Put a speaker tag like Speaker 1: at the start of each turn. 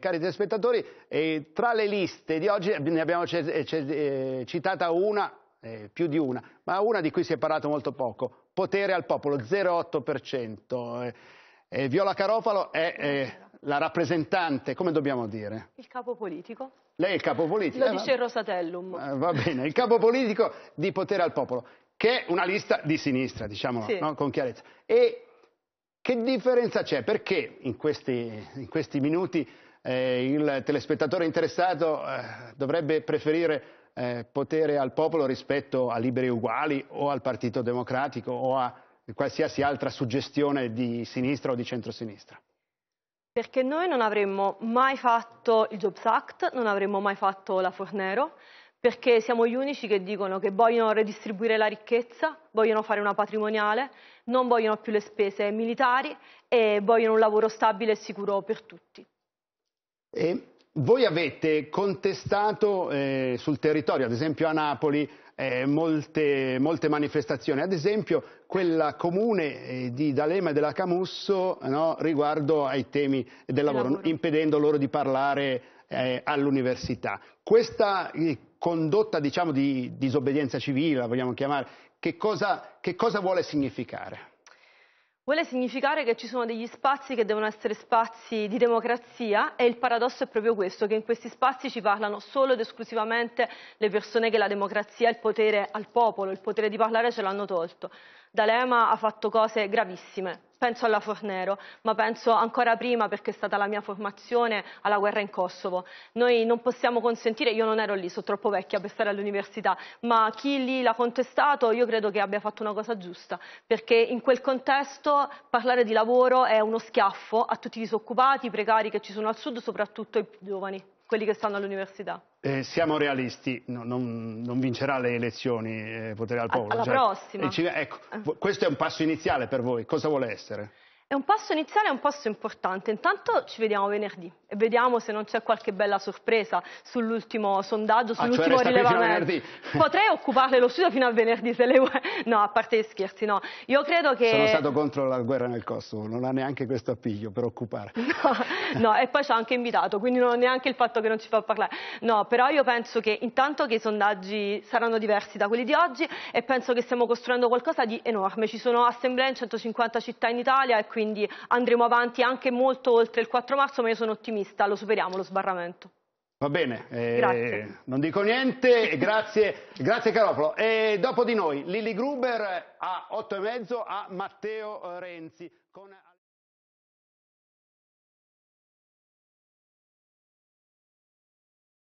Speaker 1: Cari telespettatori, eh, tra le liste di oggi ne abbiamo eh, eh, citata una, eh, più di una, ma una di cui si è parlato molto poco, potere al popolo, 0,8%. Eh, eh, Viola Carofalo è la rappresentante, come dobbiamo dire?
Speaker 2: Il capo politico.
Speaker 1: Lei è il capo politico? Lo dice il
Speaker 2: Rosatellum.
Speaker 1: va bene, il capo politico di potere al popolo, che è una lista di sinistra, diciamo sì. no? con chiarezza. E che differenza c'è? Perché in questi, in questi minuti eh, il telespettatore interessato eh, dovrebbe preferire eh, potere al popolo rispetto a Liberi Uguali o al Partito Democratico o a qualsiasi altra suggestione di sinistra o di centrosinistra?
Speaker 2: Perché noi non avremmo mai fatto il Jobs Act, non avremmo mai fatto la Fornero, perché siamo gli unici che dicono che vogliono redistribuire la ricchezza, vogliono fare una patrimoniale, non vogliono più le spese militari e vogliono un lavoro stabile e sicuro per tutti.
Speaker 1: E voi avete contestato eh, sul territorio, ad esempio a Napoli, eh, molte, molte, manifestazioni, ad esempio quella comune eh, di D'Alema e della Camusso no, riguardo ai temi del lavoro, lavoro, impedendo loro di parlare eh, all'università. Questa eh, condotta diciamo, di disobbedienza civile, vogliamo chiamare, che cosa, che cosa vuole significare?
Speaker 2: Vuole significare che ci sono degli spazi che devono essere spazi di democrazia e il paradosso è proprio questo, che in questi spazi ci parlano solo ed esclusivamente le persone che la democrazia e il potere al popolo, il potere di parlare ce l'hanno tolto. D'Alema ha fatto cose gravissime, penso alla Fornero, ma penso ancora prima, perché è stata la mia formazione, alla guerra in Kosovo. Noi non possiamo consentire, io non ero lì, sono troppo vecchia per stare all'università, ma chi lì l'ha contestato io credo che abbia fatto una cosa giusta, perché in quel contesto parlare di lavoro è uno schiaffo a tutti i disoccupati, i precari che ci sono al sud, soprattutto i giovani quelli che stanno all'università?
Speaker 1: Eh, siamo realisti, no, non, non, vincerà le elezioni eh, Potere al Popolo. Alla cioè, prossima. Ci, ecco, ah. questo è un passo iniziale per voi, cosa vuole essere?
Speaker 2: È un passo iniziale, è un passo importante. Intanto ci vediamo venerdì e vediamo se non c'è qualche bella sorpresa sull'ultimo sondaggio, sull'ultimo ah, cioè rilevamento. Potrei occuparle lo studio fino a venerdì se le vuoi. No, a parte gli scherzi, no. Io credo che... Sono stato
Speaker 1: contro la guerra nel Kosovo, non ha neanche questo appiglio per occupare.
Speaker 2: No, no e poi ci ha anche invitato, quindi non ho neanche il fatto che non ci fa parlare. No, però io penso che intanto che i sondaggi saranno diversi da quelli di oggi e penso che stiamo costruendo qualcosa di enorme. Ci sono assemblee in 150 città in Italia e quindi quindi andremo avanti anche molto oltre il 4 marzo, ma io sono ottimista, lo superiamo lo sbarramento.
Speaker 1: Va bene, eh, non dico niente, grazie, grazie Carofalo. E dopo di noi Lili Gruber a 8 e mezzo a Matteo Renzi. Con...